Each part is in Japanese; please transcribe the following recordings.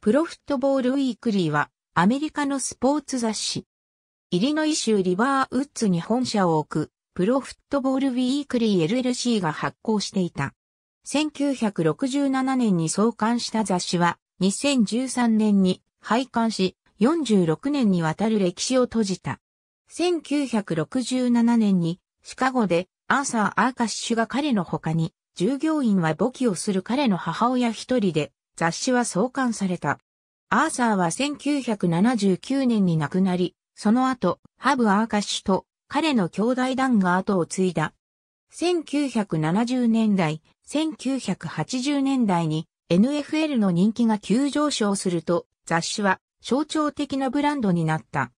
プロフットボールウィークリーはアメリカのスポーツ雑誌。イリノイ州リバーウッズに本社を置くプロフットボールウィークリー LLC が発行していた。1967年に創刊した雑誌は2013年に廃刊し46年にわたる歴史を閉じた。1967年にシカゴでアーサー・アーカッシュが彼の他に従業員は募記をする彼の母親一人で雑誌は創刊された。アーサーは1979年に亡くなり、その後、ハブ・アーカッシュと彼の兄弟団が後を継いだ。1970年代、1980年代に NFL の人気が急上昇すると、雑誌は象徴的なブランドになった。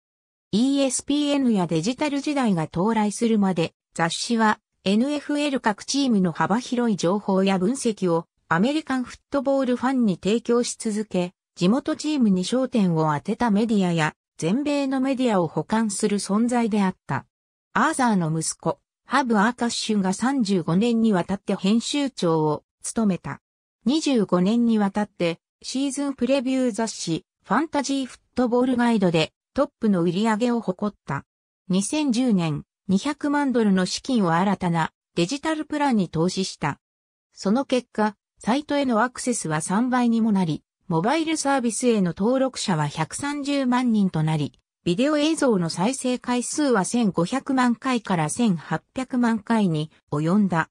ESPN やデジタル時代が到来するまで、雑誌は NFL 各チームの幅広い情報や分析をアメリカンフットボールファンに提供し続け、地元チームに焦点を当てたメディアや全米のメディアを保管する存在であった。アーザーの息子、ハブ・アーカッシュが35年にわたって編集長を務めた。25年にわたってシーズンプレビュー雑誌ファンタジーフットボールガイドでトップの売り上げを誇った。2010年200万ドルの資金を新たなデジタルプランに投資した。その結果、サイトへのアクセスは3倍にもなり、モバイルサービスへの登録者は130万人となり、ビデオ映像の再生回数は1500万回から1800万回に及んだ。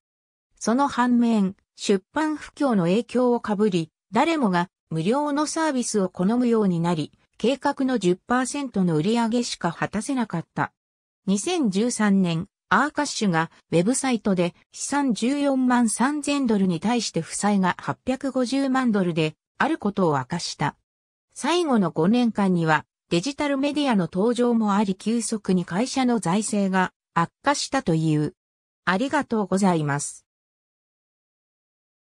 その反面、出版不況の影響をかぶり、誰もが無料のサービスを好むようになり、計画の10%の売り上げしか果たせなかった。2013年、アーカッシュがウェブサイトで資産14万3000ドルに対して負債が850万ドルであることを明かした。最後の5年間にはデジタルメディアの登場もあり急速に会社の財政が悪化したという。ありがとうございます。